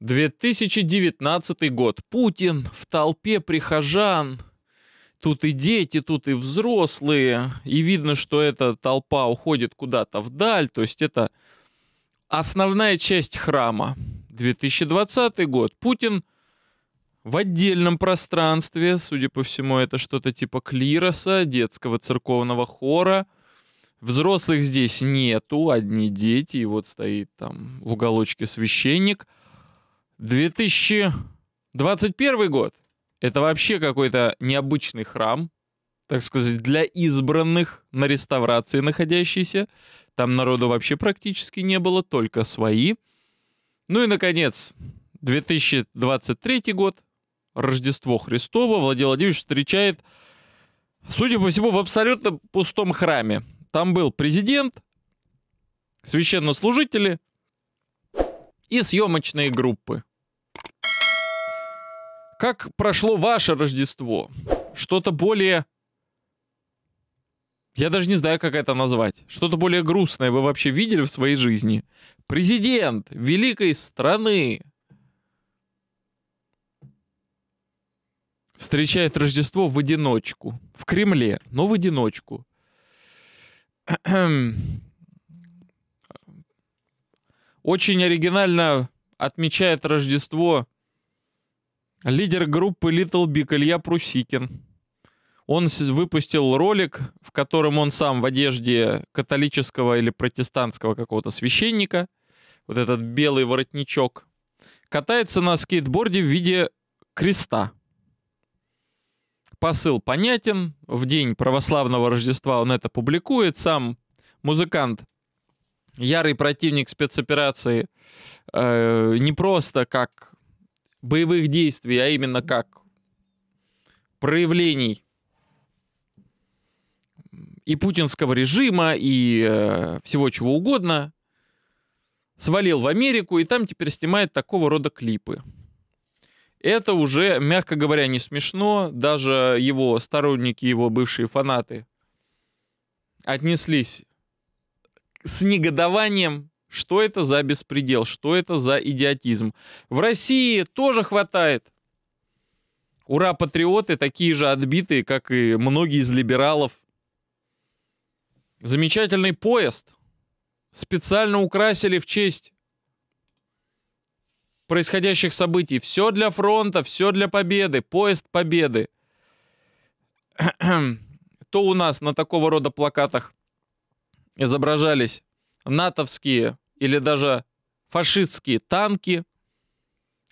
2019 год. Путин в толпе прихожан. Тут и дети, тут и взрослые. И видно, что эта толпа уходит куда-то вдаль. То есть это основная часть храма. 2020 год. Путин в отдельном пространстве, судя по всему, это что-то типа клироса, детского церковного хора. Взрослых здесь нету, одни дети, и вот стоит там в уголочке священник – 2021 год — это вообще какой-то необычный храм, так сказать, для избранных на реставрации находящийся. Там народу вообще практически не было, только свои. Ну и, наконец, 2023 год, Рождество Христово, Владимир Владимирович встречает, судя по всему, в абсолютно пустом храме. Там был президент, священнослужители и съемочные группы. Как прошло ваше Рождество? Что-то более... Я даже не знаю, как это назвать. Что-то более грустное вы вообще видели в своей жизни? Президент великой страны встречает Рождество в одиночку. В Кремле, но в одиночку. Очень оригинально отмечает Рождество лидер группы Little Big Илья Прусикин. Он выпустил ролик, в котором он сам в одежде католического или протестантского какого-то священника, вот этот белый воротничок, катается на скейтборде в виде креста. Посыл понятен. В день православного Рождества он это публикует. Сам музыкант, ярый противник спецоперации, э, не просто как боевых действий, а именно как проявлений и путинского режима, и э, всего чего угодно, свалил в Америку и там теперь снимает такого рода клипы. Это уже, мягко говоря, не смешно. Даже его сторонники, его бывшие фанаты отнеслись с негодованием что это за беспредел? Что это за идиотизм? В России тоже хватает. Ура, патриоты такие же отбитые, как и многие из либералов. Замечательный поезд. Специально украсили в честь происходящих событий. Все для фронта, все для победы. Поезд победы. То у нас на такого рода плакатах изображались натовские или даже фашистские танки,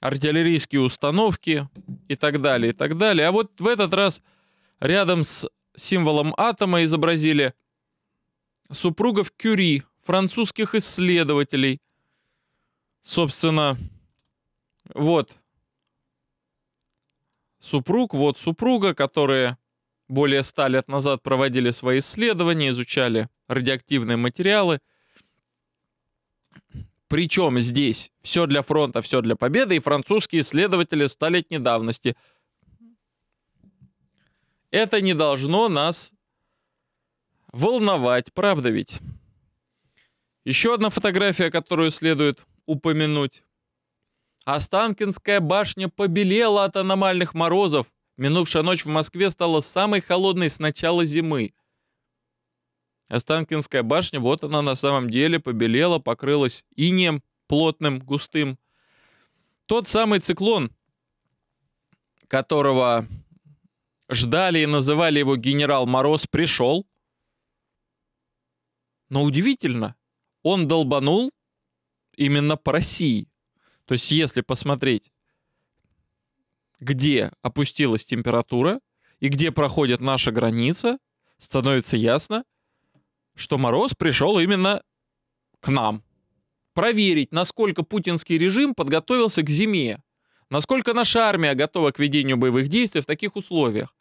артиллерийские установки и так далее, и так далее. А вот в этот раз рядом с символом атома изобразили супругов Кюри, французских исследователей. Собственно, вот супруг, вот супруга, которые более ста лет назад проводили свои исследования, изучали радиоактивные материалы – причем здесь все для фронта, все для победы, и французские исследователи столетней давности. Это не должно нас волновать, правда ведь? Еще одна фотография, которую следует упомянуть. Останкинская башня побелела от аномальных морозов. Минувшая ночь в Москве стала самой холодной с начала зимы – Останкинская башня, вот она на самом деле побелела, покрылась инем плотным, густым. Тот самый циклон, которого ждали и называли его генерал Мороз, пришел. Но удивительно, он долбанул именно по России. То есть если посмотреть, где опустилась температура и где проходит наша граница, становится ясно – что Мороз пришел именно к нам. Проверить, насколько путинский режим подготовился к зиме, насколько наша армия готова к ведению боевых действий в таких условиях.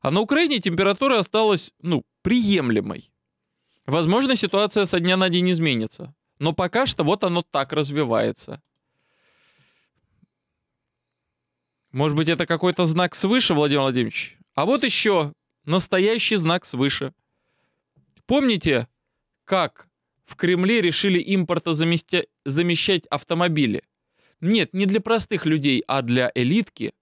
А на Украине температура осталась, ну, приемлемой. Возможно, ситуация со дня на день изменится. Но пока что вот оно так развивается. Может быть, это какой-то знак свыше, Владимир Владимирович? А вот еще настоящий знак свыше. Помните, как в Кремле решили импортозамещать автомобили? Нет, не для простых людей, а для элитки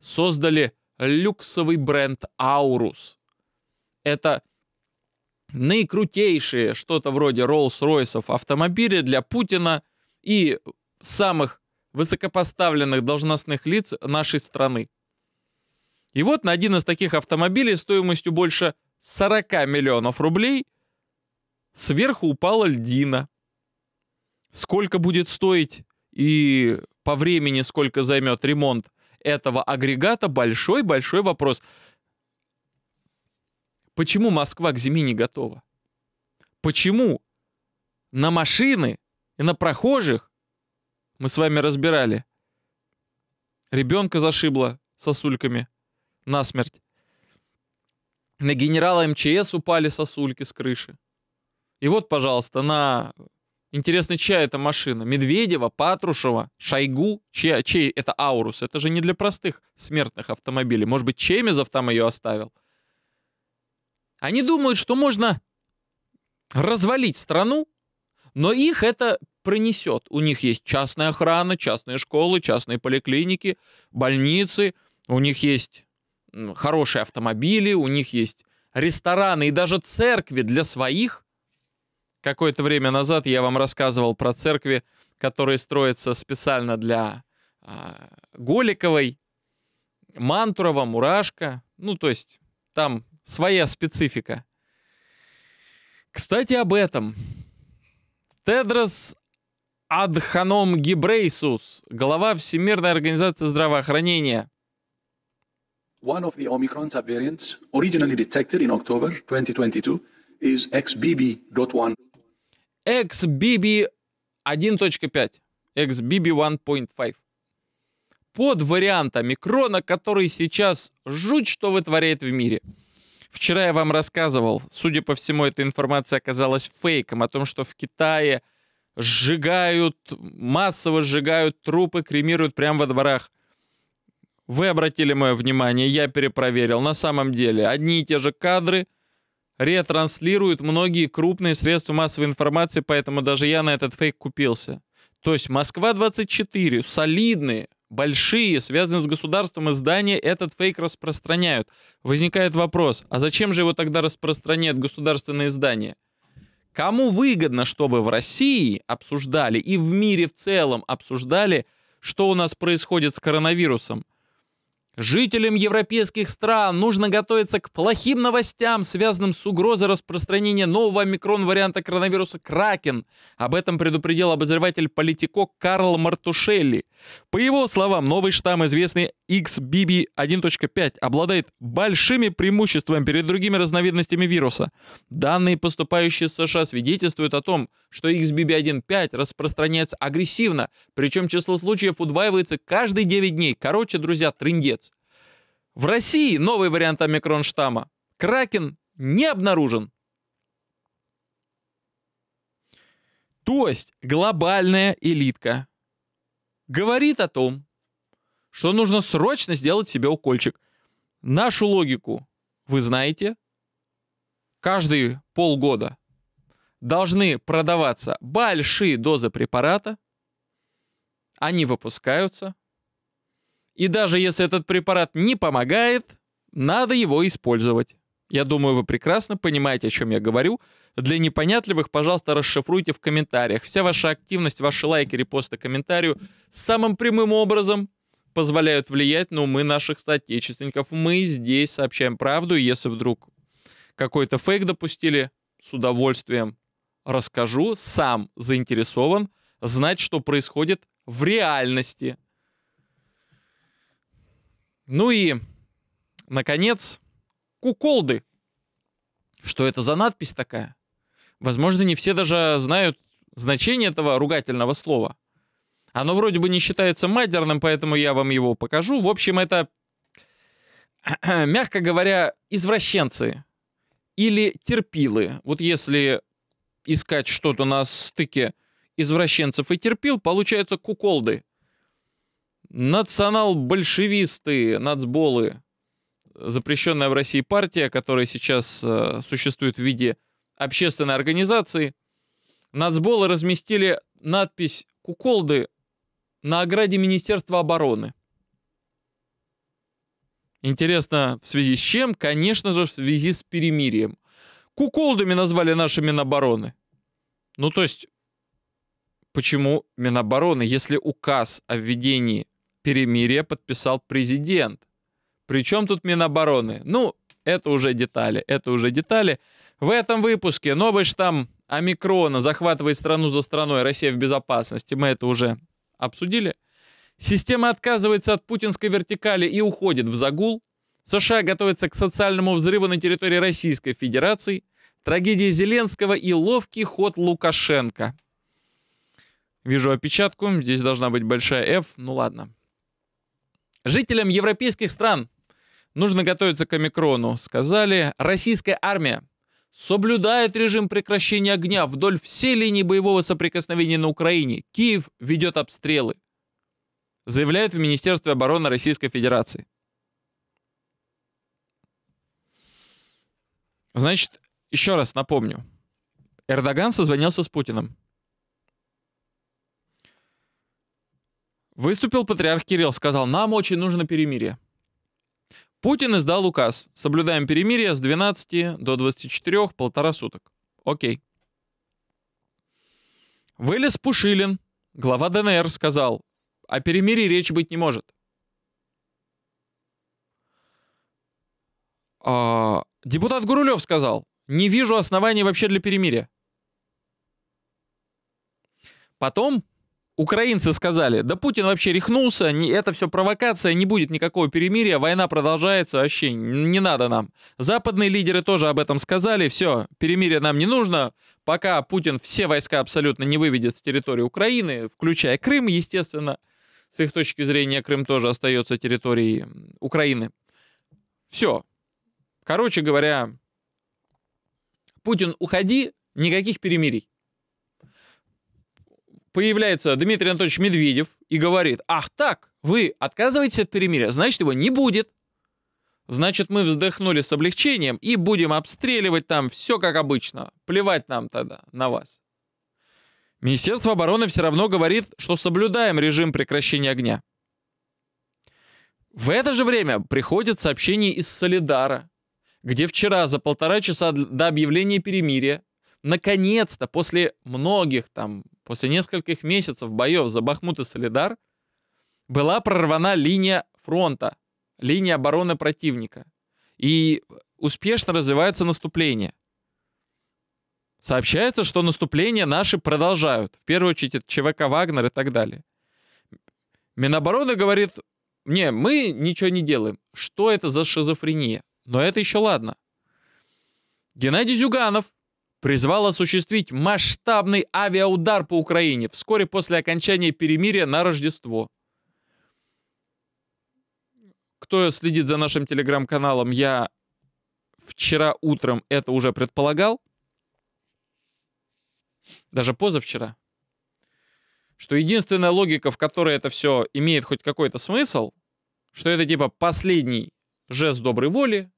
создали люксовый бренд «Аурус». Это наикрутейшие, что-то вроде Роллс-Ройсов автомобили для Путина и самых высокопоставленных должностных лиц нашей страны. И вот на один из таких автомобилей стоимостью больше 40 миллионов рублей – Сверху упала льдина. Сколько будет стоить и по времени сколько займет ремонт этого агрегата, большой-большой вопрос. Почему Москва к зиме не готова? Почему на машины и на прохожих мы с вами разбирали? Ребенка зашибло сосульками насмерть. На генерала МЧС упали сосульки с крыши. И вот, пожалуйста, на Интересно, чья эта машина? Медведева, Патрушева, Шойгу? Чей, чей это Аурус? Это же не для простых смертных автомобилей. Может быть, Чемезов там ее оставил? Они думают, что можно развалить страну, но их это пронесет. У них есть частная охрана, частные школы, частные поликлиники, больницы. У них есть хорошие автомобили, у них есть рестораны и даже церкви для своих – Какое-то время назад я вам рассказывал про церкви, которые строятся специально для а, Голиковой, Мантурова, Мурашка. Ну, то есть там своя специфика. Кстати, об этом. Тедрос Адханом Гибрейсус, глава Всемирной организации здравоохранения – One of the Omicron subvariants originally detected in October 2022 is XBB.1 XBB 1.5, XBB 1.5. Под варианта микрона, который сейчас жуть что вытворяет в мире. Вчера я вам рассказывал, судя по всему, эта информация оказалась фейком о том, что в Китае сжигают, массово сжигают трупы, кремируют прямо во дворах. Вы обратили мое внимание, я перепроверил. На самом деле, одни и те же кадры – ретранслируют многие крупные средства массовой информации, поэтому даже я на этот фейк купился. То есть Москва-24, солидные, большие, связанные с государством издания, этот фейк распространяют. Возникает вопрос, а зачем же его тогда распространяет государственные издания? Кому выгодно, чтобы в России обсуждали и в мире в целом обсуждали, что у нас происходит с коронавирусом? Жителям европейских стран нужно готовиться к плохим новостям, связанным с угрозой распространения нового микрон-варианта коронавируса Кракен. Об этом предупредил обозреватель политико Карл Мартушелли. По его словам, новый штамм, известный XBB1.5, обладает большими преимуществами перед другими разновидностями вируса. Данные, поступающие из США, свидетельствуют о том, что XBB1.5 распространяется агрессивно, причем число случаев удваивается каждые 9 дней. Короче, друзья, трендец. В России новый вариант омикрон штамма Кракен не обнаружен. То есть глобальная элитка говорит о том, что нужно срочно сделать себе укольчик. Нашу логику вы знаете. Каждые полгода должны продаваться большие дозы препарата. Они выпускаются – и даже если этот препарат не помогает, надо его использовать. Я думаю, вы прекрасно понимаете, о чем я говорю. Для непонятливых, пожалуйста, расшифруйте в комментариях. Вся ваша активность, ваши лайки, репосты, комментарии самым прямым образом позволяют влиять на умы наших соотечественников. Мы здесь сообщаем правду, и если вдруг какой-то фейк допустили, с удовольствием расскажу, сам заинтересован знать, что происходит в реальности – ну и, наконец, куколды. Что это за надпись такая? Возможно, не все даже знают значение этого ругательного слова. Оно вроде бы не считается матерным, поэтому я вам его покажу. В общем, это, мягко говоря, извращенцы или терпилы. Вот если искать что-то на стыке извращенцев и терпил, получаются куколды национал-большевисты, нацболы, запрещенная в России партия, которая сейчас э, существует в виде общественной организации, нацболы разместили надпись «Куколды» на ограде Министерства обороны. Интересно, в связи с чем? Конечно же, в связи с перемирием. Куколдами назвали наши Минобороны. Ну, то есть, почему Минобороны, если указ о введении перемирие подписал президент. Причем тут Минобороны? Ну, это уже детали, это уже детали. В этом выпуске новый штамм омикрона захватывает страну за страной, Россия в безопасности, мы это уже обсудили. Система отказывается от путинской вертикали и уходит в загул. США готовятся к социальному взрыву на территории Российской Федерации. Трагедия Зеленского и ловкий ход Лукашенко. Вижу опечатку, здесь должна быть большая F, ну ладно. Жителям европейских стран нужно готовиться к омикрону, сказали. Российская армия соблюдает режим прекращения огня вдоль всей линии боевого соприкосновения на Украине. Киев ведет обстрелы. Заявляют в Министерстве обороны Российской Федерации. Значит, еще раз напомню. Эрдоган созвонился с Путиным. Выступил патриарх Кирилл, сказал, нам очень нужно перемирие. Путин издал указ. Соблюдаем перемирие с 12 до 24, полтора суток. Окей. Вылез Пушилин, глава ДНР, сказал, о перемирии речь быть не может. А, депутат Гурулев сказал, не вижу оснований вообще для перемирия. Потом Украинцы сказали, да Путин вообще рехнулся, не, это все провокация, не будет никакого перемирия, война продолжается, вообще не надо нам. Западные лидеры тоже об этом сказали, все, перемирие нам не нужно, пока Путин все войска абсолютно не выведет с территории Украины, включая Крым, естественно, с их точки зрения Крым тоже остается территорией Украины. Все. Короче говоря, Путин, уходи, никаких перемирий появляется Дмитрий Анатольевич Медведев и говорит, ах так, вы отказываетесь от перемирия, значит его не будет. Значит, мы вздохнули с облегчением и будем обстреливать там все как обычно. Плевать нам тогда на вас. Министерство обороны все равно говорит, что соблюдаем режим прекращения огня. В это же время приходит сообщение из Солидара, где вчера за полтора часа до объявления перемирия, наконец-то, после многих там После нескольких месяцев боев за Бахмут и Солидар была прорвана линия фронта, линия обороны противника. И успешно развивается наступление. Сообщается, что наступление наши продолжают. В первую очередь это ЧВК «Вагнер» и так далее. Минобороны говорит, не, мы ничего не делаем. Что это за шизофрения? Но это еще ладно. Геннадий Зюганов призвал осуществить масштабный авиаудар по Украине вскоре после окончания перемирия на Рождество. Кто следит за нашим телеграм-каналом, я вчера утром это уже предполагал, даже позавчера, что единственная логика, в которой это все имеет хоть какой-то смысл, что это типа последний жест доброй воли,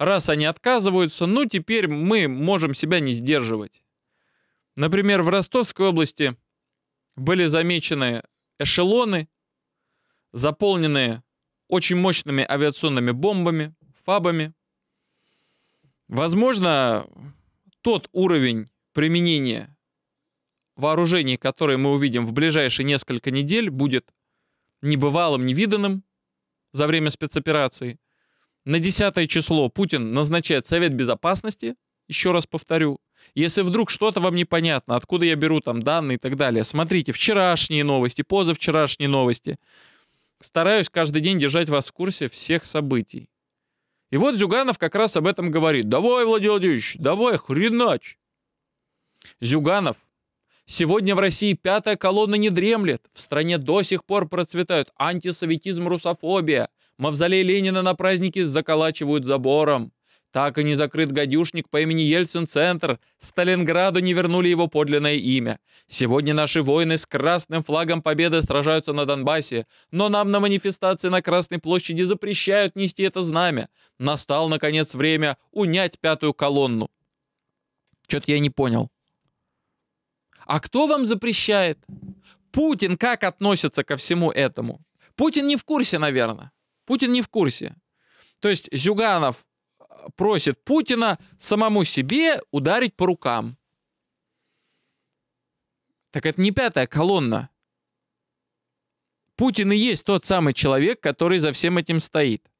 раз они отказываются, ну теперь мы можем себя не сдерживать. Например, в Ростовской области были замечены эшелоны, заполненные очень мощными авиационными бомбами, фабами. Возможно, тот уровень применения вооружений, которые мы увидим в ближайшие несколько недель, будет небывалым, невиданным за время спецоперации – на 10 число Путин назначает Совет Безопасности, еще раз повторю, если вдруг что-то вам непонятно, откуда я беру там данные и так далее, смотрите вчерашние новости, позавчерашние новости. Стараюсь каждый день держать вас в курсе всех событий. И вот Зюганов как раз об этом говорит. Давай, Владимир Владимирович, давай, хренач. Зюганов. Сегодня в России пятая колонна не дремлет. В стране до сих пор процветают антисоветизм, русофобия. Мавзолей Ленина на празднике заколачивают забором. Так и не закрыт гадюшник по имени Ельцин-центр. Сталинграду не вернули его подлинное имя. Сегодня наши воины с красным флагом победы сражаются на Донбассе, но нам на манифестации на Красной площади запрещают нести это знамя. Настал, наконец, время унять пятую колонну. Чё-то я не понял. А кто вам запрещает? Путин как относится ко всему этому? Путин не в курсе, наверное. Путин не в курсе. То есть Зюганов э, просит Путина самому себе ударить по рукам. Так это не пятая колонна. Путин и есть тот самый человек, который за всем этим стоит,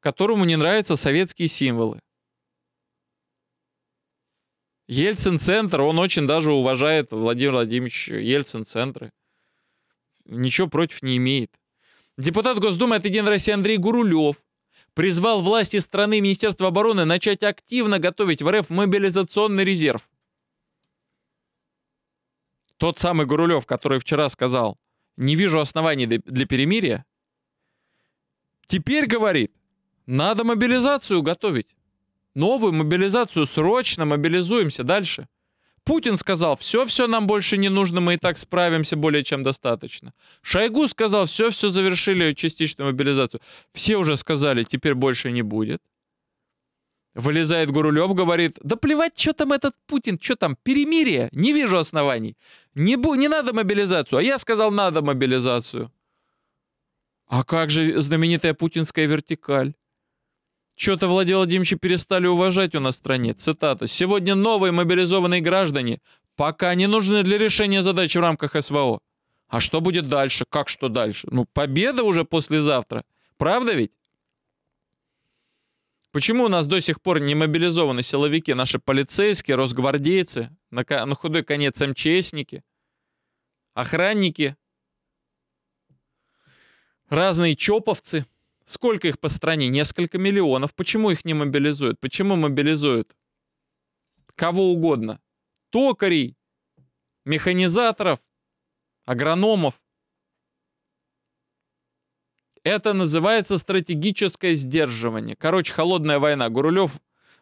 которому не нравятся советские символы. Ельцин-центр, он очень даже уважает Владимир Владимирович Ельцин-центры. Ничего против не имеет. Депутат Госдумы от «Единой России» Андрей Гурулев призвал власти страны и Министерства обороны начать активно готовить в РФ мобилизационный резерв. Тот самый Гурулев, который вчера сказал, не вижу оснований для перемирия, теперь говорит, надо мобилизацию готовить. Новую мобилизацию, срочно мобилизуемся дальше. Путин сказал, все-все нам больше не нужно, мы и так справимся более чем достаточно. Шойгу сказал, все-все завершили частичную мобилизацию. Все уже сказали, теперь больше не будет. Вылезает Гурулев, говорит, да плевать, что там этот Путин, что там, перемирие, не вижу оснований. Не, бу- не надо мобилизацию, а я сказал, надо мобилизацию. А как же знаменитая путинская вертикаль? Чё-то Владимир Владимировича перестали уважать у нас в стране. Цитата. «Сегодня новые мобилизованные граждане пока не нужны для решения задач в рамках СВО». А что будет дальше? Как что дальше? Ну, победа уже послезавтра. Правда ведь? Почему у нас до сих пор не мобилизованы силовики, наши полицейские, росгвардейцы, на, на худой конец МЧСники, охранники, разные чоповцы – Сколько их по стране? Несколько миллионов. Почему их не мобилизуют? Почему мобилизуют? Кого угодно. Токарей, механизаторов, агрономов. Это называется стратегическое сдерживание. Короче, холодная война. Гурулев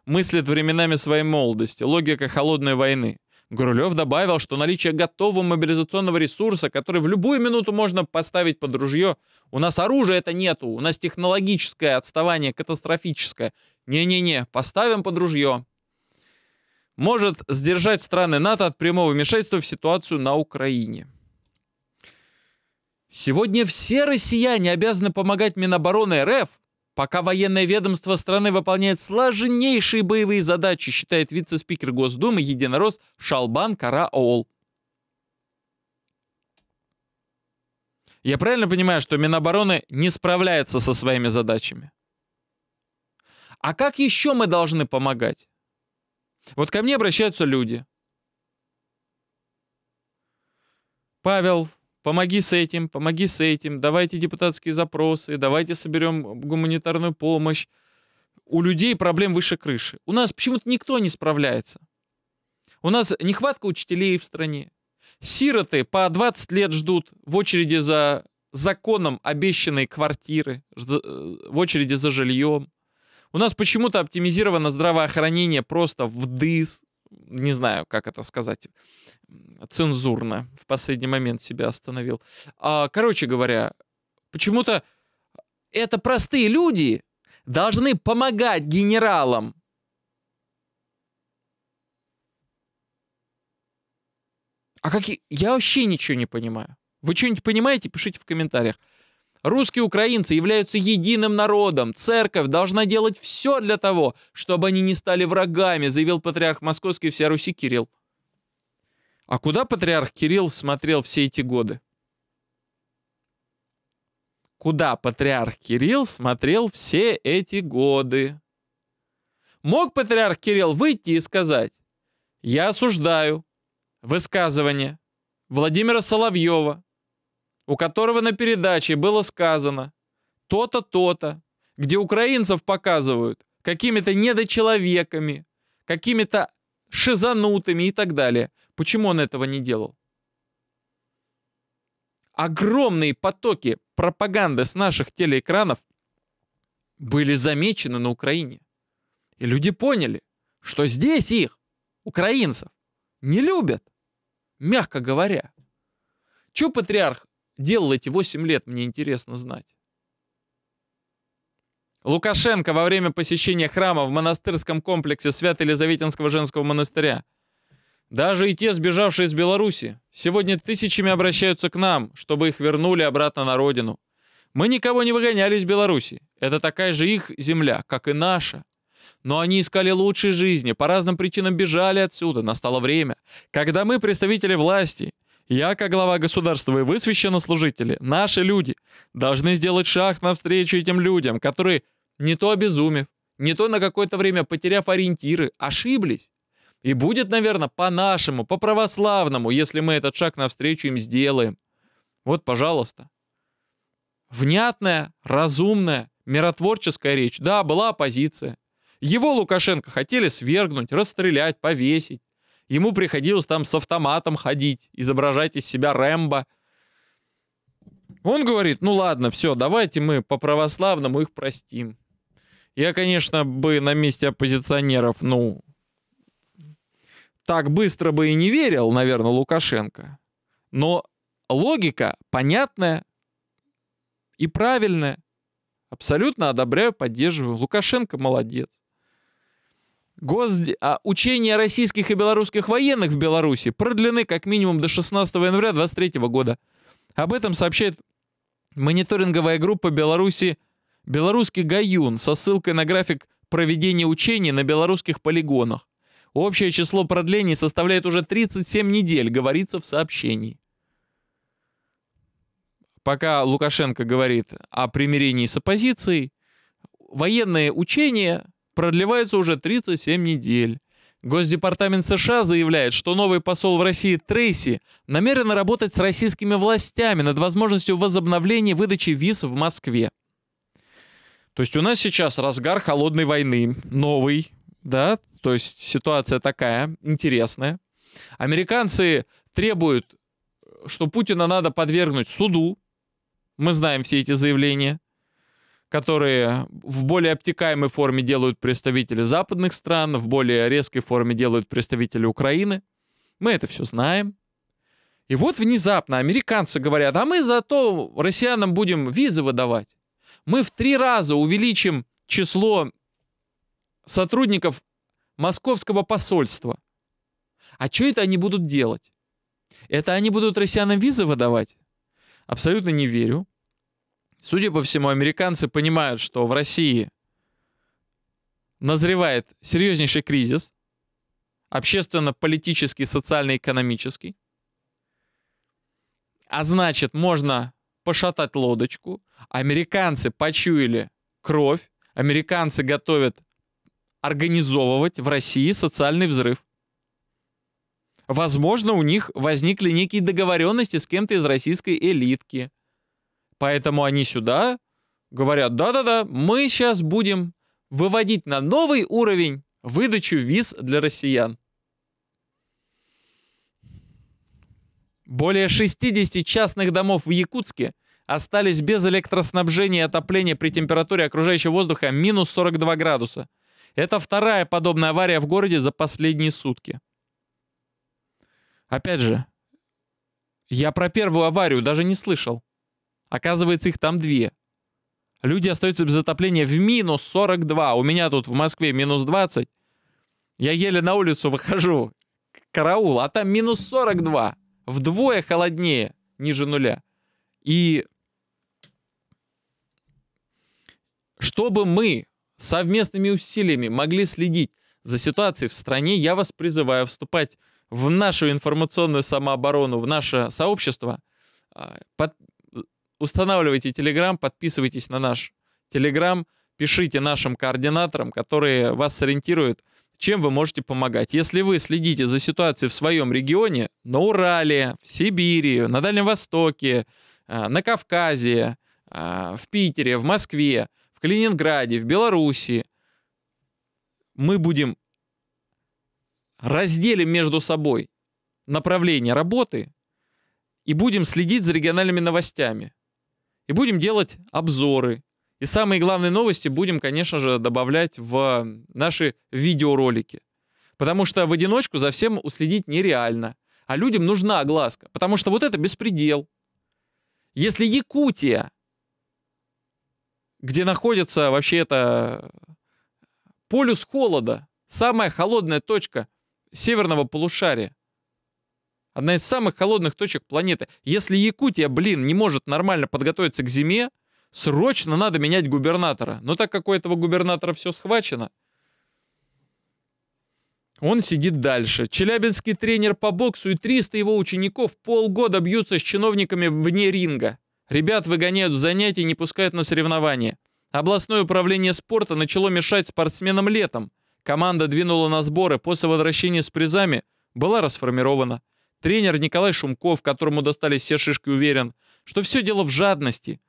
мыслит временами своей молодости. Логика холодной войны. Гурулев добавил, что наличие готового мобилизационного ресурса, который в любую минуту можно поставить под ружье, у нас оружия это нету, у нас технологическое отставание катастрофическое. Не-не-не, поставим под ружье. Может сдержать страны НАТО от прямого вмешательства в ситуацию на Украине. Сегодня все россияне обязаны помогать Минобороны РФ, Пока военное ведомство страны выполняет сложнейшие боевые задачи, считает вице-спикер Госдумы единорос Шалбан Караол. Я правильно понимаю, что Минобороны не справляется со своими задачами? А как еще мы должны помогать? Вот ко мне обращаются люди. Павел, Помоги с этим, помоги с этим, давайте депутатские запросы, давайте соберем гуманитарную помощь. У людей проблем выше крыши. У нас почему-то никто не справляется. У нас нехватка учителей в стране. Сироты по 20 лет ждут в очереди за законом обещанные квартиры, э, в очереди за жильем. У нас почему-то оптимизировано здравоохранение просто в дыс не знаю, как это сказать, цензурно в последний момент себя остановил. А, короче говоря, почему-то это простые люди должны помогать генералам. А какие? Я вообще ничего не понимаю. Вы что-нибудь понимаете, пишите в комментариях. Русские украинцы являются единым народом. Церковь должна делать все для того, чтобы они не стали врагами, заявил патриарх Московский вся Руси Кирилл. А куда патриарх Кирилл смотрел все эти годы? Куда патриарх Кирилл смотрел все эти годы? Мог патриарх Кирилл выйти и сказать, я осуждаю высказывание Владимира Соловьева, у которого на передаче было сказано то-то, то-то, где украинцев показывают какими-то недочеловеками, какими-то шизанутыми и так далее. Почему он этого не делал? Огромные потоки пропаганды с наших телеэкранов были замечены на Украине. И люди поняли, что здесь их, украинцев, не любят, мягко говоря. Чего патриарх делал эти 8 лет, мне интересно знать. Лукашенко во время посещения храма в монастырском комплексе Свято-Елизаветинского женского монастыря. Даже и те, сбежавшие из Беларуси, сегодня тысячами обращаются к нам, чтобы их вернули обратно на родину. Мы никого не выгоняли из Беларуси. Это такая же их земля, как и наша. Но они искали лучшей жизни, по разным причинам бежали отсюда, настало время, когда мы, представители власти, я, как глава государства и вы, служители, наши люди, должны сделать шаг навстречу этим людям, которые, не то обезумев, не то на какое-то время потеряв ориентиры, ошиблись. И будет, наверное, по-нашему, по-православному, если мы этот шаг навстречу им сделаем. Вот, пожалуйста. Внятная, разумная, миротворческая речь. Да, была оппозиция. Его Лукашенко хотели свергнуть, расстрелять, повесить. Ему приходилось там с автоматом ходить, изображать из себя Рэмбо. Он говорит, ну ладно, все, давайте мы по-православному их простим. Я, конечно, бы на месте оппозиционеров, ну, так быстро бы и не верил, наверное, Лукашенко. Но логика понятная и правильная. Абсолютно одобряю, поддерживаю. Лукашенко молодец. Гос... А, учения российских и белорусских военных в Беларуси продлены как минимум до 16 января 2023 года. Об этом сообщает мониторинговая группа Беларуси «Белорусский Гаюн» со ссылкой на график проведения учений на белорусских полигонах. Общее число продлений составляет уже 37 недель, говорится в сообщении. Пока Лукашенко говорит о примирении с оппозицией, военные учения продлевается уже 37 недель. Госдепартамент США заявляет, что новый посол в России Трейси намерен работать с российскими властями над возможностью возобновления выдачи виз в Москве. То есть у нас сейчас разгар холодной войны, новый, да, то есть ситуация такая, интересная. Американцы требуют, что Путина надо подвергнуть суду, мы знаем все эти заявления – которые в более обтекаемой форме делают представители западных стран, в более резкой форме делают представители Украины. Мы это все знаем. И вот внезапно американцы говорят, а мы зато россиянам будем визы выдавать. Мы в три раза увеличим число сотрудников московского посольства. А что это они будут делать? Это они будут россиянам визы выдавать? Абсолютно не верю. Судя по всему, американцы понимают, что в России назревает серьезнейший кризис, общественно-политический, социально-экономический, а значит, можно пошатать лодочку. Американцы почуяли кровь, американцы готовят организовывать в России социальный взрыв. Возможно, у них возникли некие договоренности с кем-то из российской элитки. Поэтому они сюда говорят, да-да-да, мы сейчас будем выводить на новый уровень выдачу виз для россиян. Более 60 частных домов в Якутске остались без электроснабжения и отопления при температуре окружающего воздуха минус 42 градуса. Это вторая подобная авария в городе за последние сутки. Опять же, я про первую аварию даже не слышал. Оказывается, их там две. Люди остаются без отопления в минус 42. У меня тут в Москве минус 20. Я еле на улицу выхожу. Караул. А там минус 42. Вдвое холоднее, ниже нуля. И чтобы мы совместными усилиями могли следить за ситуацией в стране, я вас призываю вступать в нашу информационную самооборону, в наше сообщество. А, под, Устанавливайте Telegram, подписывайтесь на наш Telegram, пишите нашим координаторам, которые вас сориентируют, чем вы можете помогать. Если вы следите за ситуацией в своем регионе, на Урале, в Сибири, на Дальнем Востоке, э, на Кавказе, э, в Питере, в Москве, в Калининграде, в Беларуси, мы будем разделим между собой направление работы и будем следить за региональными новостями. И будем делать обзоры. И самые главные новости будем, конечно же, добавлять в наши видеоролики. Потому что в одиночку за всем уследить нереально. А людям нужна глазка, Потому что вот это беспредел. Если Якутия, где находится вообще это полюс холода, самая холодная точка северного полушария, Одна из самых холодных точек планеты. Если Якутия, блин, не может нормально подготовиться к зиме, срочно надо менять губернатора. Но так как у этого губернатора все схвачено, он сидит дальше. Челябинский тренер по боксу и 300 его учеников полгода бьются с чиновниками вне ринга. Ребят выгоняют с занятий, не пускают на соревнования. Областное управление спорта начало мешать спортсменам летом. Команда двинула на сборы, после возвращения с призами была расформирована. Тренер Николай Шумков, которому достались все шишки, уверен, что все дело в жадности.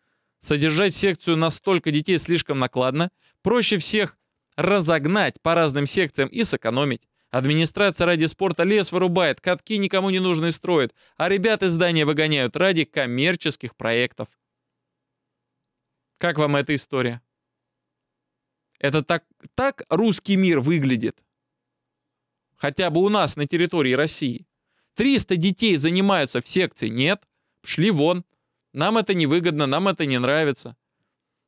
Содержать секцию на столько детей слишком накладно, проще всех разогнать по разным секциям и сэкономить. Администрация ради спорта лес вырубает, катки никому не нужны строит, а ребят из здания выгоняют ради коммерческих проектов. Как вам эта история? Это так, так русский мир выглядит. Хотя бы у нас на территории России. 300 детей занимаются в секции. Нет, шли вон. Нам это невыгодно, нам это не нравится.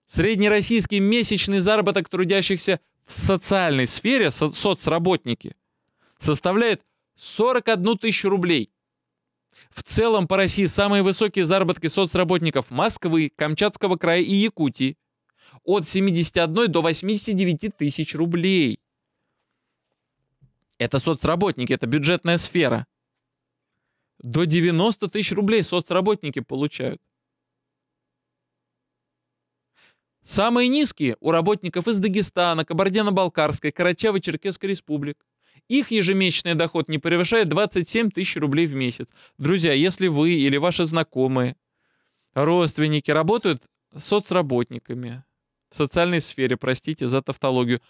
Среднероссийский месячный заработок трудящихся в социальной сфере, со соцработники, составляет 41 тысячу рублей. В целом по России самые высокие заработки соцработников Москвы, Камчатского края и Якутии. От 71 до 89 тысяч рублей. Это соцработники, это бюджетная сфера. До 90 тысяч рублей соцработники получают. Самые низкие у работников из Дагестана, Кабардино-Балкарской, Карачаево-Черкесской республик. Их ежемесячный доход не превышает 27 тысяч рублей в месяц. Друзья, если вы или ваши знакомые, родственники работают соцработниками в социальной сфере, простите за тавтологию,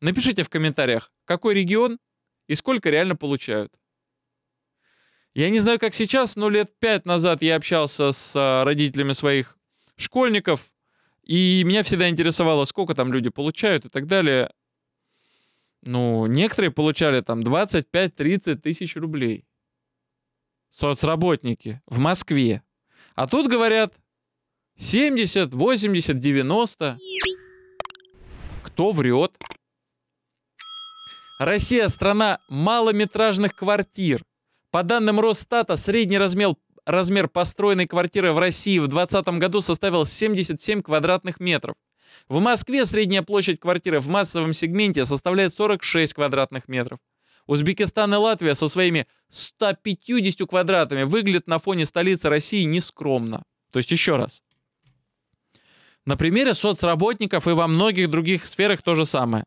напишите в комментариях, какой регион и сколько реально получают. Я не знаю, как сейчас, но лет пять назад я общался с а, родителями своих школьников, и меня всегда интересовало, сколько там люди получают и так далее. Ну, некоторые получали там 25-30 тысяч рублей. Соцработники в Москве. А тут говорят 70, 80, 90. Кто врет? Россия страна малометражных квартир. По данным Росстата, средний размер, размер построенной квартиры в России в 2020 году составил 77 квадратных метров. В Москве средняя площадь квартиры в массовом сегменте составляет 46 квадратных метров. Узбекистан и Латвия со своими 150 квадратами выглядят на фоне столицы России нескромно. То есть еще раз. На примере соцработников и во многих других сферах то же самое.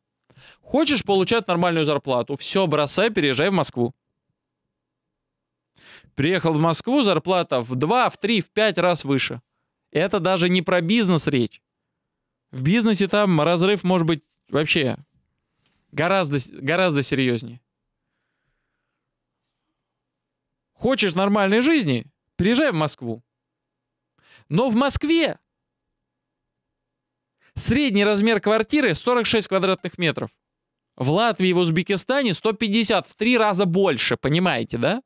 Хочешь получать нормальную зарплату? Все, бросай, переезжай в Москву. Приехал в Москву, зарплата в 2, в 3, в 5 раз выше. Это даже не про бизнес речь. В бизнесе там разрыв может быть вообще гораздо, гораздо серьезнее. Хочешь нормальной жизни, приезжай в Москву. Но в Москве средний размер квартиры 46 квадратных метров. В Латвии и в Узбекистане 150 в три раза больше, понимаете, да?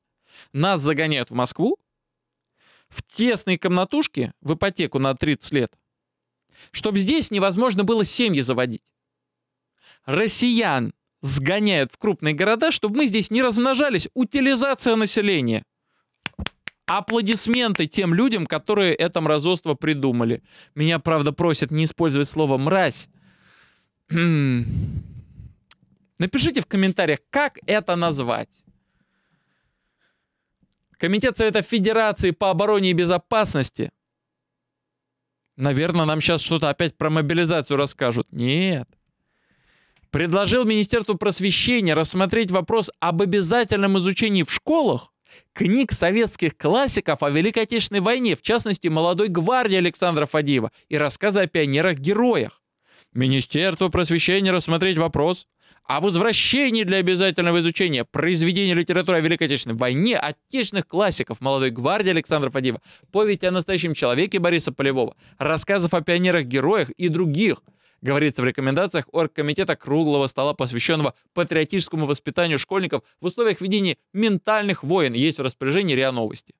Нас загоняют в Москву, в тесные комнатушки, в ипотеку на 30 лет, чтобы здесь невозможно было семьи заводить. Россиян сгоняют в крупные города, чтобы мы здесь не размножались. Утилизация населения. Аплодисменты тем людям, которые это мразоство придумали. Меня, правда, просят не использовать слово «мразь». Напишите в комментариях, как это назвать. Комитет Совета Федерации по обороне и безопасности. Наверное, нам сейчас что-то опять про мобилизацию расскажут. Нет. Предложил Министерству просвещения рассмотреть вопрос об обязательном изучении в школах книг советских классиков о Великой Отечественной войне, в частности, «Молодой гвардии» Александра Фадеева и рассказы о пионерах-героях. Министерство просвещения рассмотреть вопрос о возвращении для обязательного изучения произведений литературы о Великой Отечественной войне, отечественных классиков молодой гвардии Александра Фадеева, повесть о настоящем человеке Бориса Полевого, рассказов о пионерах-героях и других, говорится в рекомендациях Оргкомитета круглого стола, посвященного патриотическому воспитанию школьников в условиях ведения ментальных войн, есть в распоряжении РИА Новости.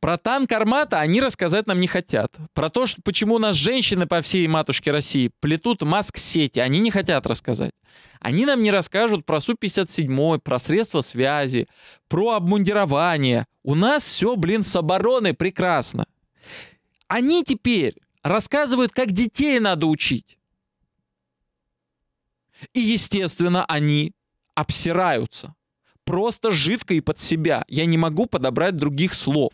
Про танк «Армата» они рассказать нам не хотят. Про то, что, почему у нас женщины по всей матушке России плетут маск-сети, они не хотят рассказать. Они нам не расскажут про Су-57, про средства связи, про обмундирование. У нас все, блин, с обороны прекрасно. Они теперь рассказывают, как детей надо учить. И, естественно, они обсираются. Просто жидко и под себя. Я не могу подобрать других слов.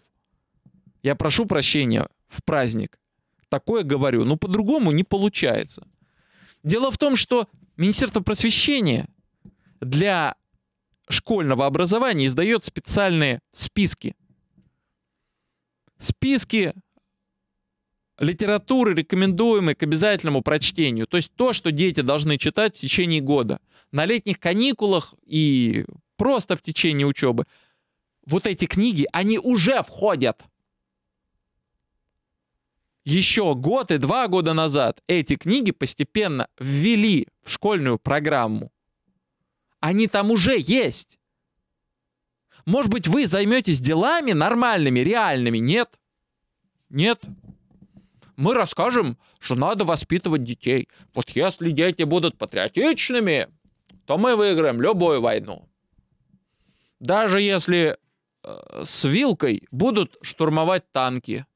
Я прошу прощения в праздник. Такое говорю, но по-другому не получается. Дело в том, что Министерство просвещения для школьного образования издает специальные списки. Списки литературы, рекомендуемые к обязательному прочтению, то есть то, что дети должны читать в течение года, на летних каникулах и просто в течение учебы, вот эти книги, они уже входят еще год и два года назад эти книги постепенно ввели в школьную программу. Они там уже есть. Может быть, вы займетесь делами нормальными, реальными? Нет. Нет. Мы расскажем, что надо воспитывать детей. Вот если дети будут патриотичными, то мы выиграем любую войну. Даже если э, с вилкой будут штурмовать танки –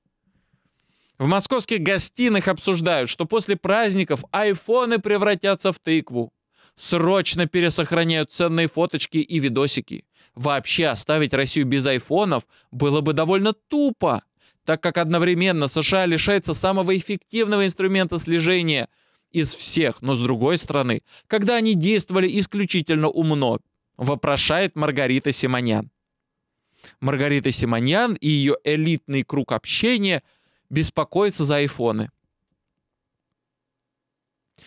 в московских гостиных обсуждают, что после праздников айфоны превратятся в тыкву. Срочно пересохраняют ценные фоточки и видосики. Вообще оставить Россию без айфонов было бы довольно тупо, так как одновременно США лишается самого эффективного инструмента слежения из всех, но с другой стороны, когда они действовали исключительно умно, вопрошает Маргарита Симоньян. Маргарита Симоньян и ее элитный круг общения – беспокоиться за айфоны.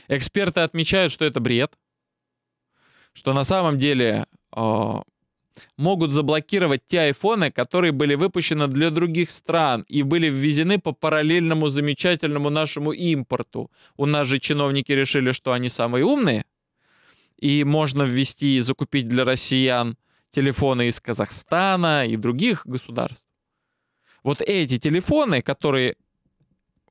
Эксперты отмечают, что это бред, что на самом деле э, могут заблокировать те айфоны, которые были выпущены для других стран и были ввезены по параллельному замечательному нашему импорту. У нас же чиновники решили, что они самые умные, и можно ввести и закупить для россиян телефоны из Казахстана и других государств. Вот эти телефоны, которые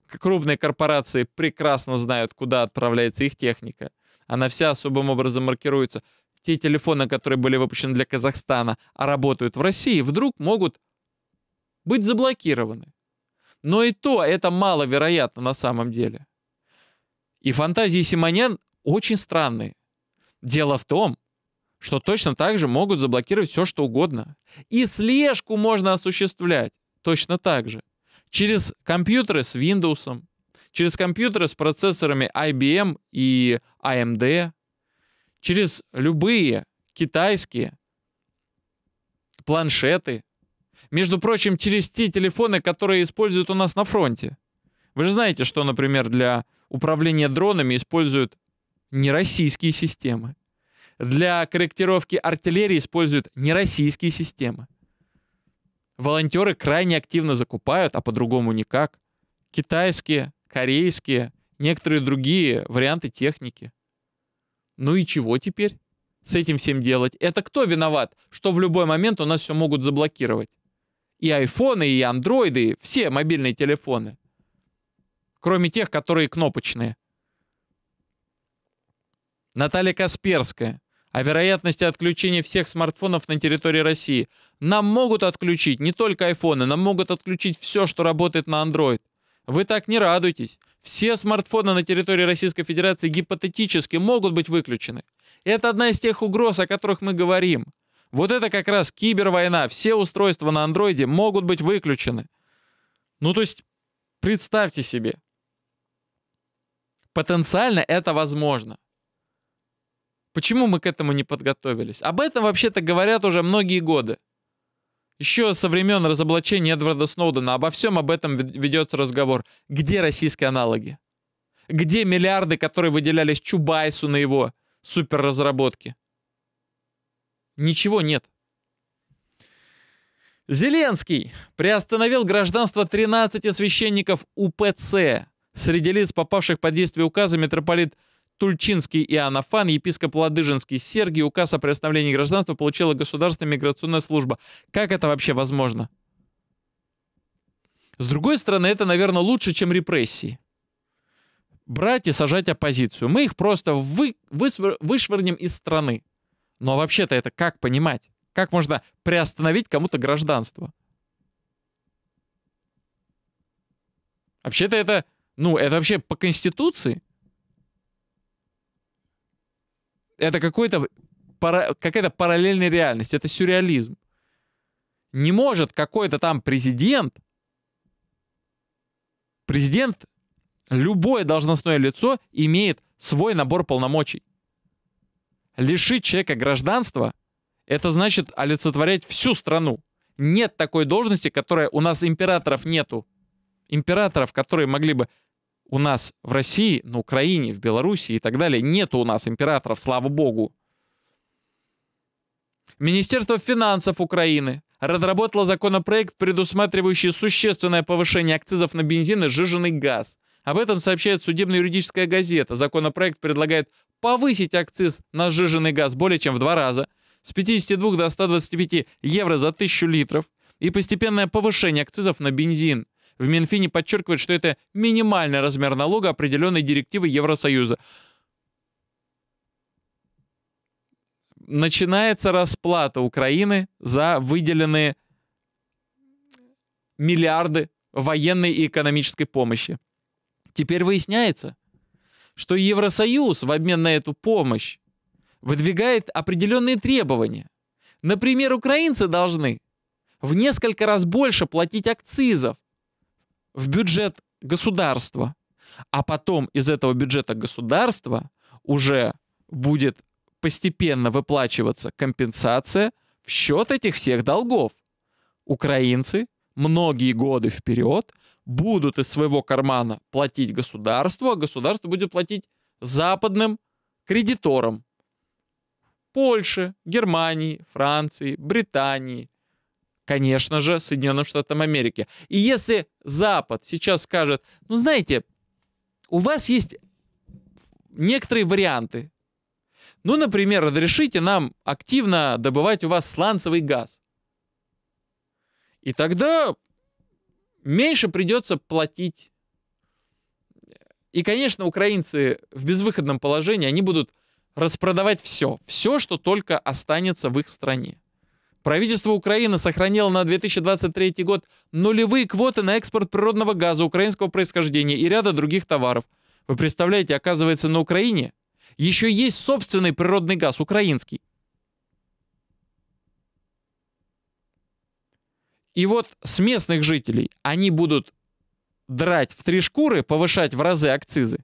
крупные корпорации прекрасно знают, куда отправляется их техника, она вся особым образом маркируется. Те телефоны, которые были выпущены для Казахстана, а работают в России, вдруг могут быть заблокированы. Но и то это маловероятно на самом деле. И фантазии Симонян очень странные. Дело в том, что точно так же могут заблокировать все, что угодно. И слежку можно осуществлять точно так же. Через компьютеры с Windows, через компьютеры с процессорами IBM и AMD, через любые китайские планшеты, между прочим, через те телефоны, которые используют у нас на фронте. Вы же знаете, что, например, для управления дронами используют не российские системы. Для корректировки артиллерии используют не российские системы. Волонтеры крайне активно закупают, а по-другому никак. Китайские, корейские, некоторые другие варианты техники. Ну и чего теперь с этим всем делать? Это кто виноват, что в любой момент у нас все могут заблокировать? И айфоны, и андроиды, и все мобильные телефоны. Кроме тех, которые кнопочные. Наталья Касперская о вероятности отключения всех смартфонов на территории России. Нам могут отключить не только айфоны, нам могут отключить все, что работает на Android. Вы так не радуйтесь. Все смартфоны на территории Российской Федерации гипотетически могут быть выключены. Это одна из тех угроз, о которых мы говорим. Вот это как раз кибервойна. Все устройства на андроиде могут быть выключены. Ну то есть, представьте себе. Потенциально это возможно. Почему мы к этому не подготовились? Об этом вообще-то говорят уже многие годы. Еще со времен разоблачения Эдварда Сноудена обо всем об этом ведется разговор. Где российские аналоги? Где миллиарды, которые выделялись Чубайсу на его суперразработки? Ничего нет. Зеленский приостановил гражданство 13 священников УПЦ. Среди лиц, попавших под действие указа, митрополит Тульчинский и Анафан, епископ Ладыжинский Сергий, указ о приостановлении гражданства получила Государственная миграционная служба. Как это вообще возможно? С другой стороны, это, наверное, лучше, чем репрессии. Брать и сажать оппозицию. Мы их просто вы, высвер, вышвырнем из страны. Но ну, а вообще-то это как понимать? Как можно приостановить кому-то гражданство? Вообще-то это, ну, это вообще по Конституции – это какой-то пара, какая-то параллельная реальность, это сюрреализм. Не может какой-то там президент, президент, любое должностное лицо имеет свой набор полномочий. Лишить человека гражданства, это значит олицетворять всю страну. Нет такой должности, которая у нас императоров нету. Императоров, которые могли бы у нас в России, на Украине, в Беларуси и так далее нет у нас императоров, слава богу. Министерство финансов Украины разработало законопроект, предусматривающий существенное повышение акцизов на бензин и сжиженный газ. Об этом сообщает судебно-юридическая газета. Законопроект предлагает повысить акциз на сжиженный газ более чем в два раза, с 52 до 125 евро за 1000 литров, и постепенное повышение акцизов на бензин в Минфине подчеркивают, что это минимальный размер налога определенной директивы Евросоюза. Начинается расплата Украины за выделенные миллиарды военной и экономической помощи. Теперь выясняется, что Евросоюз в обмен на эту помощь выдвигает определенные требования. Например, украинцы должны в несколько раз больше платить акцизов, в бюджет государства, а потом из этого бюджета государства уже будет постепенно выплачиваться компенсация в счет этих всех долгов. Украинцы многие годы вперед будут из своего кармана платить государству, а государство будет платить западным кредиторам. Польше, Германии, Франции, Британии, конечно же, Соединенным Штатам Америки. И если Запад сейчас скажет, ну знаете, у вас есть некоторые варианты. Ну, например, разрешите нам активно добывать у вас сланцевый газ. И тогда меньше придется платить. И, конечно, украинцы в безвыходном положении, они будут распродавать все, все, что только останется в их стране. Правительство Украины сохранило на 2023 год нулевые квоты на экспорт природного газа украинского происхождения и ряда других товаров. Вы представляете, оказывается, на Украине еще есть собственный природный газ, украинский. И вот с местных жителей они будут драть в три шкуры, повышать в разы акцизы,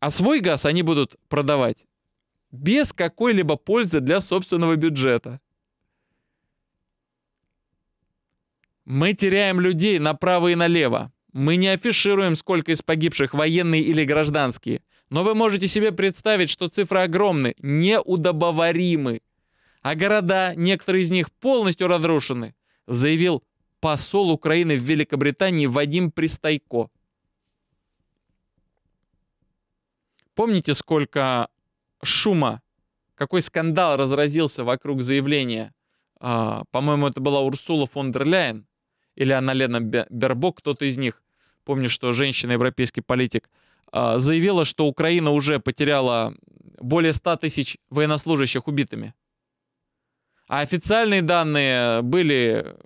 а свой газ они будут продавать без какой-либо пользы для собственного бюджета. Мы теряем людей направо и налево. Мы не афишируем, сколько из погибших военные или гражданские. Но вы можете себе представить, что цифры огромны, неудобоваримы. А города, некоторые из них полностью разрушены, заявил посол Украины в Великобритании Вадим Пристайко. Помните, сколько шума, какой скандал разразился вокруг заявления, э, по-моему, это была Урсула фон дер Ляйен или Анна-Лена Бербок, кто-то из них, помню, что женщина, европейский политик, э, заявила, что Украина уже потеряла более 100 тысяч военнослужащих убитыми. А официальные данные были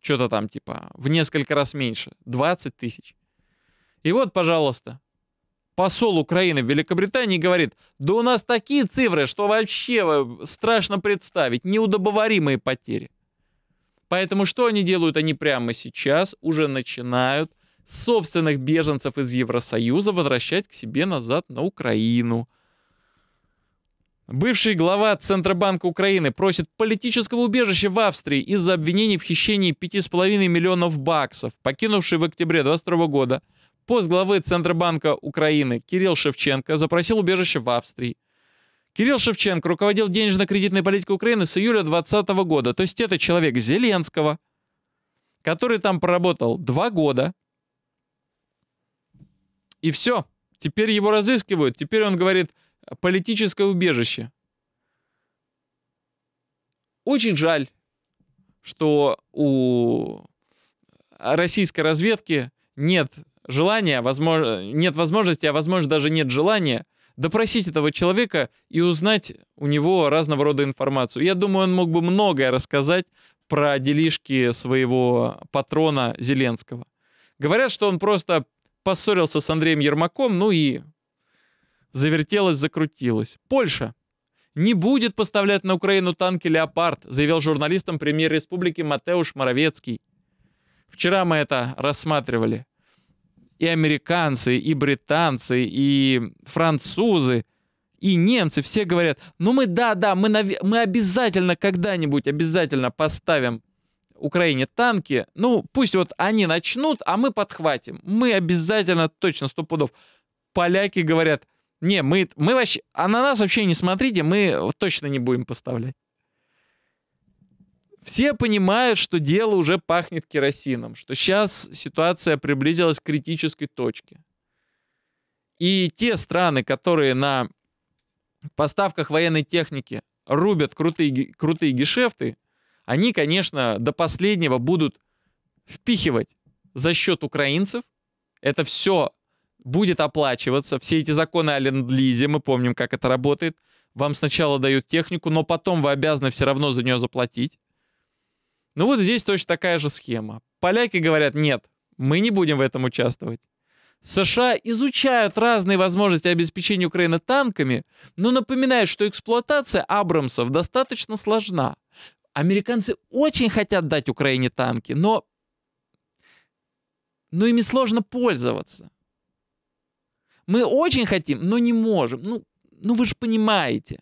что-то там типа в несколько раз меньше, 20 тысяч. И вот, пожалуйста, посол Украины в Великобритании говорит, да у нас такие цифры, что вообще э, страшно представить, неудобоваримые потери. Поэтому что они делают? Они прямо сейчас уже начинают собственных беженцев из Евросоюза возвращать к себе назад на Украину. Бывший глава Центробанка Украины просит политического убежища в Австрии из-за обвинений в хищении 5,5 миллионов баксов, покинувший в октябре 2022 года Пост главы Центробанка Украины Кирилл Шевченко запросил убежище в Австрии. Кирилл Шевченко руководил денежно-кредитной политикой Украины с июля 2020 года. То есть это человек Зеленского, который там проработал два года. И все. Теперь его разыскивают. Теперь он говорит политическое убежище. Очень жаль, что у российской разведки нет желания, возможно, нет возможности, а возможно даже нет желания допросить этого человека и узнать у него разного рода информацию. Я думаю, он мог бы многое рассказать про делишки своего патрона Зеленского. Говорят, что он просто поссорился с Андреем Ермаком, ну и завертелось, закрутилось. Польша не будет поставлять на Украину танки «Леопард», заявил журналистам премьер республики Матеуш Моровецкий. Вчера мы это рассматривали и американцы, и британцы, и французы, и немцы, все говорят, ну мы да-да, мы, нав... мы обязательно когда-нибудь обязательно поставим Украине танки, ну пусть вот они начнут, а мы подхватим. Мы обязательно точно сто пудов. Поляки говорят, не, мы, мы вообще, а на нас вообще не смотрите, мы точно не будем поставлять. Все понимают, что дело уже пахнет керосином, что сейчас ситуация приблизилась к критической точке. И те страны, которые на поставках военной техники рубят крутые, крутые гешефты, они, конечно, до последнего будут впихивать за счет украинцев. Это все будет оплачиваться. Все эти законы о ленд-лизе, мы помним, как это работает. Вам сначала дают технику, но потом вы обязаны все равно за нее заплатить. Ну вот здесь точно такая же схема. Поляки говорят, нет, мы не будем в этом участвовать. США изучают разные возможности обеспечения Украины танками, но напоминают, что эксплуатация Абрамсов достаточно сложна. Американцы очень хотят дать Украине танки, но, но ими сложно пользоваться. Мы очень хотим, но не можем. Ну, ну вы же понимаете.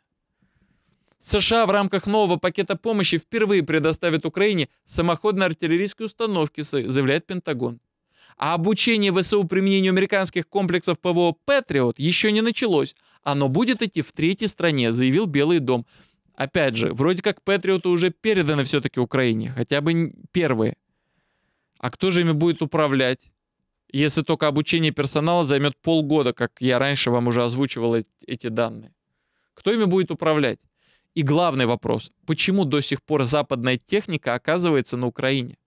США в рамках нового пакета помощи впервые предоставят Украине самоходно-артиллерийские установки, заявляет Пентагон. А обучение ВСУ применению американских комплексов ПВО «Патриот» еще не началось. Оно будет идти в третьей стране, заявил Белый дом. Опять же, вроде как «Патриоты» уже переданы все-таки Украине, хотя бы первые. А кто же ими будет управлять? Если только обучение персонала займет полгода, как я раньше вам уже озвучивал эти данные. Кто ими будет управлять? И главный вопрос, почему до сих пор западная техника оказывается на Украине?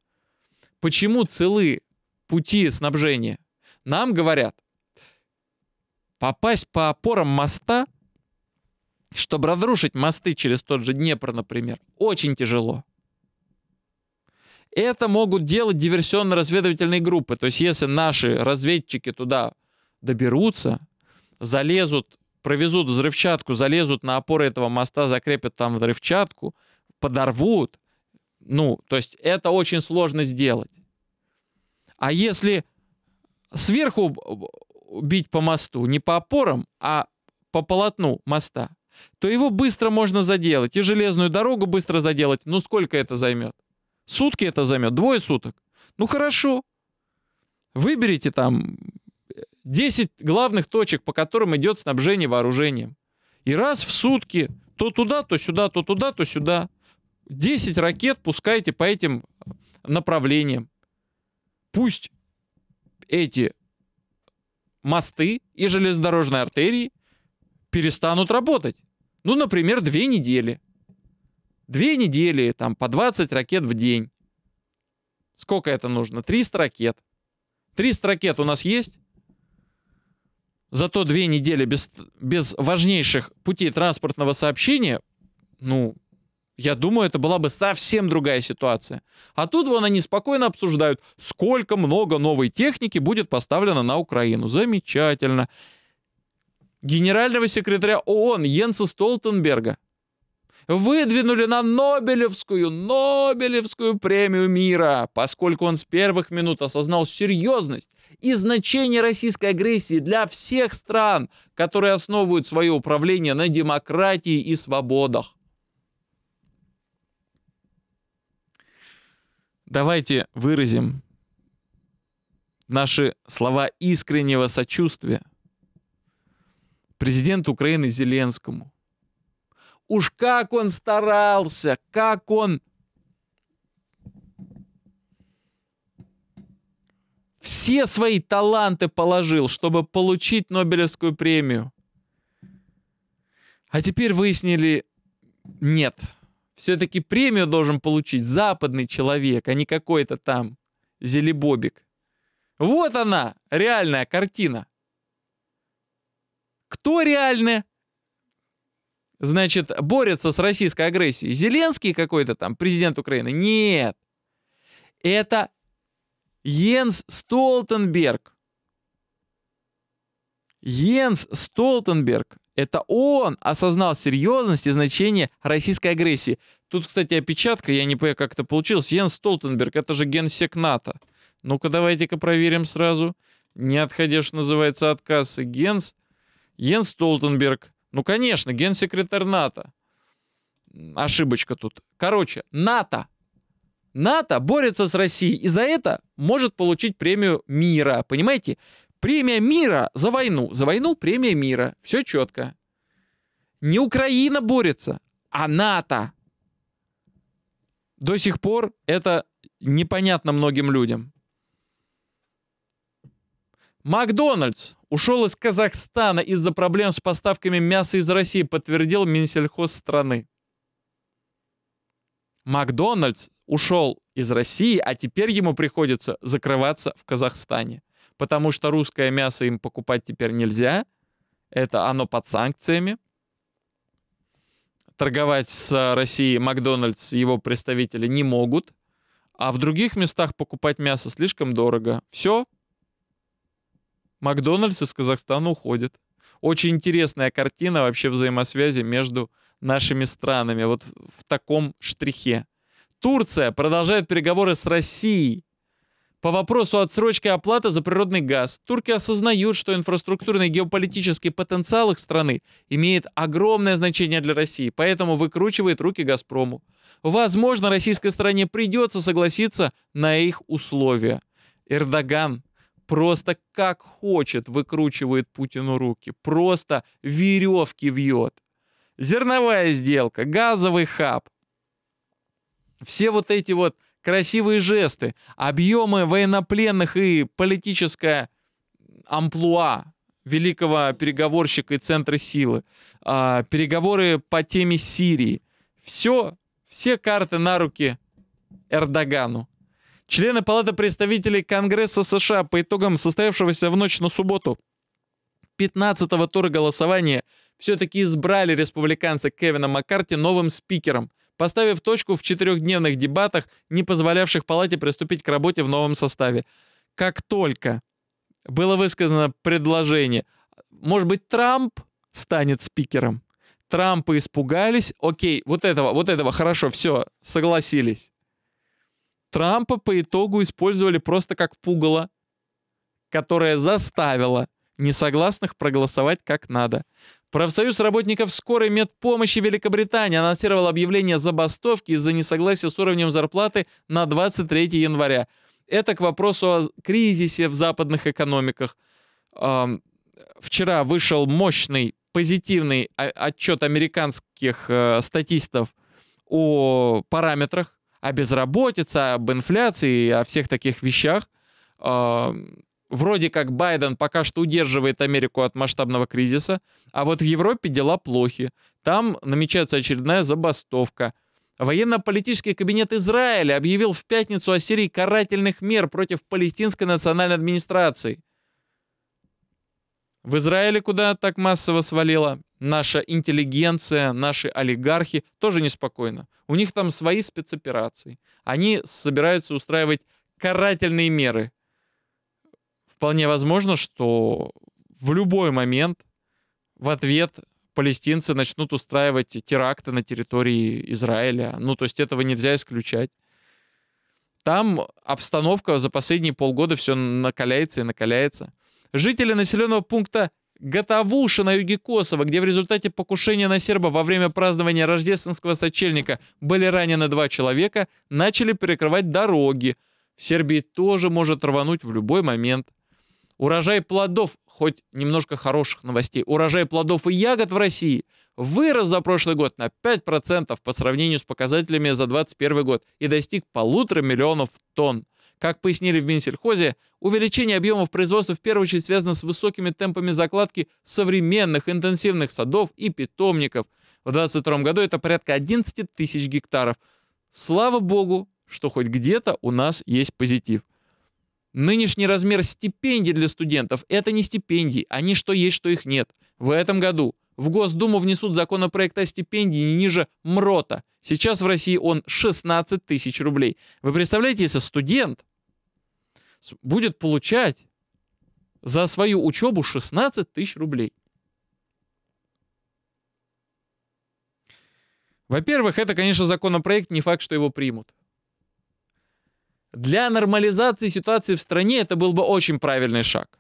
Почему целы пути снабжения? Нам говорят, попасть по опорам моста, чтобы разрушить мосты через тот же Днепр, например, очень тяжело. Это могут делать диверсионно-разведывательные группы. То есть если наши разведчики туда доберутся, залезут провезут взрывчатку, залезут на опоры этого моста, закрепят там взрывчатку, подорвут. Ну, то есть это очень сложно сделать. А если сверху бить по мосту, не по опорам, а по полотну моста, то его быстро можно заделать, и железную дорогу быстро заделать. Ну сколько это займет? Сутки это займет, двое суток. Ну хорошо. Выберите там 10 главных точек, по которым идет снабжение вооружением. И раз в сутки то туда, то сюда, то туда, то сюда. 10 ракет пускайте по этим направлениям. Пусть эти мосты и железнодорожные артерии перестанут работать. Ну, например, две недели. Две недели, там, по 20 ракет в день. Сколько это нужно? 300 ракет. 300 ракет у нас есть? Зато две недели без, без важнейших путей транспортного сообщения, ну, я думаю, это была бы совсем другая ситуация. А тут вон они спокойно обсуждают, сколько много новой техники будет поставлено на Украину. Замечательно. Генерального секретаря ООН Йенса Столтенберга выдвинули на Нобелевскую, Нобелевскую премию мира, поскольку он с первых минут осознал серьезность и значение российской агрессии для всех стран, которые основывают свое управление на демократии и свободах. Давайте выразим наши слова искреннего сочувствия президенту Украины Зеленскому – Уж как он старался, как он... Все свои таланты положил, чтобы получить Нобелевскую премию. А теперь выяснили, нет, все-таки премию должен получить западный человек, а не какой-то там зелебобик. Вот она, реальная картина. Кто реальный? значит, борется с российской агрессией Зеленский какой-то там, президент Украины. Нет. Это Йенс Столтенберг. Йенс Столтенберг. Это он осознал серьезность и значение российской агрессии. Тут, кстати, опечатка, я не понимаю, как это получилось. Йенс Столтенберг, это же генсек НАТО. Ну-ка, давайте-ка проверим сразу. Не отходя, что называется, отказ. кассы. Генс, Йенс Столтенберг, ну, конечно, генсекретарь НАТО. Ошибочка тут. Короче, НАТО. НАТО борется с Россией и за это может получить премию мира. Понимаете? Премия мира за войну. За войну премия мира. Все четко. Не Украина борется, а НАТО. До сих пор это непонятно многим людям. Макдональдс ушел из Казахстана из-за проблем с поставками мяса из России, подтвердил Минсельхоз страны. Макдональдс ушел из России, а теперь ему приходится закрываться в Казахстане, потому что русское мясо им покупать теперь нельзя, это оно под санкциями. Торговать с Россией Макдональдс его представители не могут, а в других местах покупать мясо слишком дорого. Все, Макдональдс из Казахстана уходит. Очень интересная картина вообще взаимосвязи между нашими странами вот в таком штрихе. Турция продолжает переговоры с Россией по вопросу отсрочки оплаты за природный газ. Турки осознают, что инфраструктурный геополитический потенциал их страны имеет огромное значение для России, поэтому выкручивает руки «Газпрому». Возможно, российской стране придется согласиться на их условия. Эрдоган просто как хочет выкручивает Путину руки, просто веревки вьет. Зерновая сделка, газовый хаб. Все вот эти вот красивые жесты, объемы военнопленных и политическая амплуа великого переговорщика и центра силы, а, переговоры по теме Сирии. Все, все карты на руки Эрдогану. Члены Палаты представителей Конгресса США по итогам состоявшегося в ночь на субботу 15-го тура голосования все-таки избрали республиканца Кевина Маккарти новым спикером, поставив точку в четырехдневных дебатах, не позволявших Палате приступить к работе в новом составе. Как только было высказано предложение, может быть, Трамп станет спикером? Трампы испугались, окей, вот этого, вот этого, хорошо, все, согласились. Трампа по итогу использовали просто как пугало, которое заставило несогласных проголосовать как надо. Профсоюз работников скорой медпомощи Великобритании анонсировал объявление забастовки из-за несогласия с уровнем зарплаты на 23 января. Это к вопросу о кризисе в западных экономиках. Вчера вышел мощный позитивный а, отчет американских э, статистов о параметрах о безработице, об инфляции, о всех таких вещах. А, вроде как Байден пока что удерживает Америку от масштабного кризиса, а вот в Европе дела плохи. Там намечается очередная забастовка. Военно-политический кабинет Израиля объявил в пятницу о серии карательных мер против палестинской национальной администрации – в Израиле, куда так массово свалила наша интеллигенция, наши олигархи, тоже неспокойно. У них там свои спецоперации. Они собираются устраивать карательные меры. Вполне возможно, что в любой момент в ответ палестинцы начнут устраивать теракты на территории Израиля. Ну, то есть этого нельзя исключать. Там обстановка за последние полгода все накаляется и накаляется. Жители населенного пункта Готовуша на юге Косово, где в результате покушения на серба во время празднования рождественского сочельника были ранены два человека, начали перекрывать дороги. В Сербии тоже может рвануть в любой момент. Урожай плодов, хоть немножко хороших новостей, урожай плодов и ягод в России вырос за прошлый год на 5% по сравнению с показателями за 2021 год и достиг полутора миллионов тонн. Как пояснили в Минсельхозе, увеличение объемов производства в первую очередь связано с высокими темпами закладки современных интенсивных садов и питомников. В 2022 году это порядка 11 тысяч гектаров. Слава богу, что хоть где-то у нас есть позитив. Нынешний размер стипендий для студентов – это не стипендии, они что есть, что их нет. В этом году – в Госдуму внесут законопроект о стипендии ниже МРОТа. Сейчас в России он 16 тысяч рублей. Вы представляете, если студент будет получать за свою учебу 16 тысяч рублей. Во-первых, это, конечно, законопроект, не факт, что его примут. Для нормализации ситуации в стране это был бы очень правильный шаг.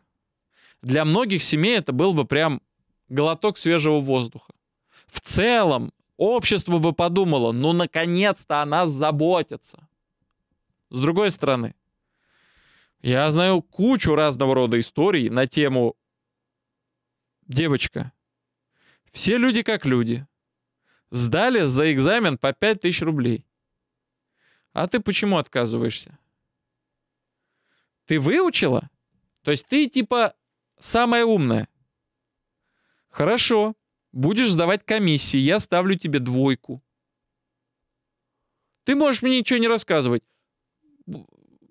Для многих семей это был бы прям глоток свежего воздуха. В целом, общество бы подумало, ну, наконец-то о нас заботятся. С другой стороны, я знаю кучу разного рода историй на тему «Девочка, все люди как люди. Сдали за экзамен по 5000 рублей. А ты почему отказываешься? Ты выучила? То есть ты типа самая умная. Хорошо, будешь сдавать комиссии, я ставлю тебе двойку. Ты можешь мне ничего не рассказывать.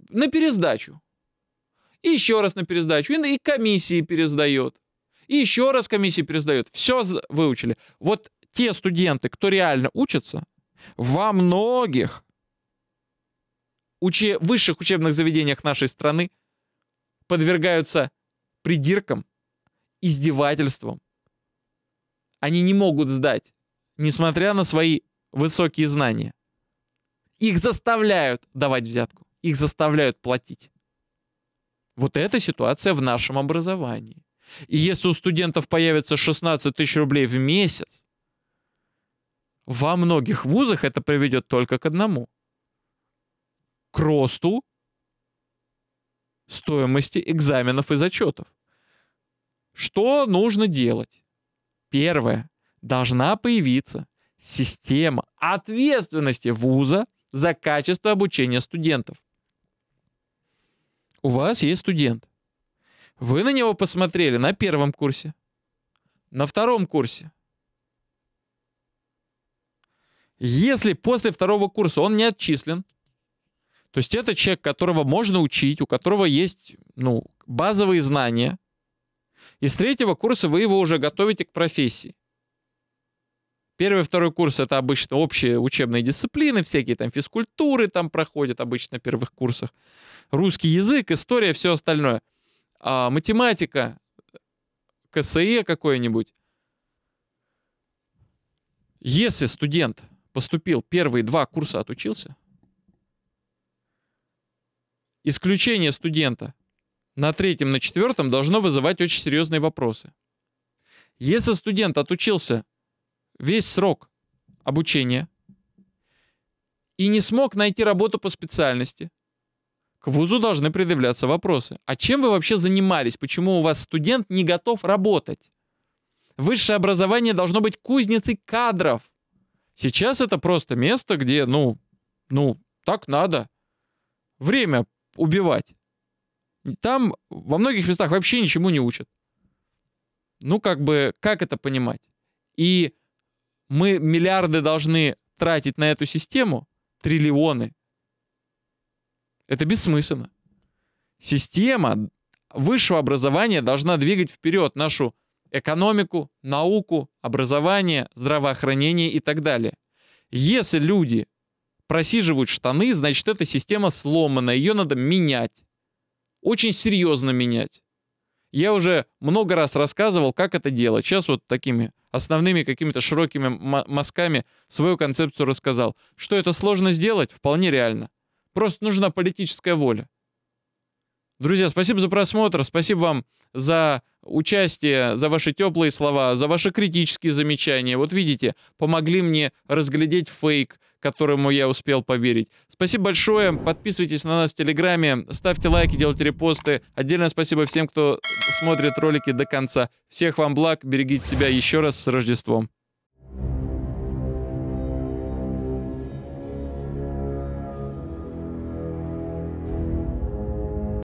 На пересдачу. И еще раз на пересдачу. И, комиссии пересдает. И еще раз комиссии пересдает. Все выучили. Вот те студенты, кто реально учится, во многих уче высших учебных заведениях нашей страны подвергаются придиркам, издевательствам, они не могут сдать, несмотря на свои высокие знания. Их заставляют давать взятку, их заставляют платить. Вот эта ситуация в нашем образовании. И если у студентов появится 16 тысяч рублей в месяц, во многих вузах это приведет только к одному. К росту стоимости экзаменов и зачетов. Что нужно делать? Первое. Должна появиться система ответственности вуза за качество обучения студентов. У вас есть студент. Вы на него посмотрели на первом курсе, на втором курсе. Если после второго курса он не отчислен, то есть это человек, которого можно учить, у которого есть ну, базовые знания – и с третьего курса вы его уже готовите к профессии. Первый, второй курс это обычно общие учебные дисциплины, всякие там физкультуры там проходят обычно на первых курсах. Русский язык, история, все остальное. А математика, КСЕ какое-нибудь. Если студент поступил, первые два курса отучился, исключение студента на третьем, на четвертом должно вызывать очень серьезные вопросы. Если студент отучился весь срок обучения и не смог найти работу по специальности, к вузу должны предъявляться вопросы. А чем вы вообще занимались? Почему у вас студент не готов работать? Высшее образование должно быть кузницей кадров. Сейчас это просто место, где, ну, ну, так надо. Время убивать. Там во многих местах вообще ничему не учат. Ну, как бы, как это понимать? И мы миллиарды должны тратить на эту систему, триллионы. Это бессмысленно. Система высшего образования должна двигать вперед нашу экономику, науку, образование, здравоохранение и так далее. Если люди просиживают штаны, значит, эта система сломана, ее надо менять очень серьезно менять. Я уже много раз рассказывал, как это делать. Сейчас вот такими основными какими-то широкими мазками свою концепцию рассказал. Что это сложно сделать? Вполне реально. Просто нужна политическая воля. Друзья, спасибо за просмотр, спасибо вам за участие, за ваши теплые слова, за ваши критические замечания. Вот видите, помогли мне разглядеть фейк, которому я успел поверить. Спасибо большое. Подписывайтесь на нас в Телеграме, ставьте лайки, делайте репосты. Отдельное спасибо всем, кто смотрит ролики до конца. Всех вам благ, берегите себя еще раз с Рождеством.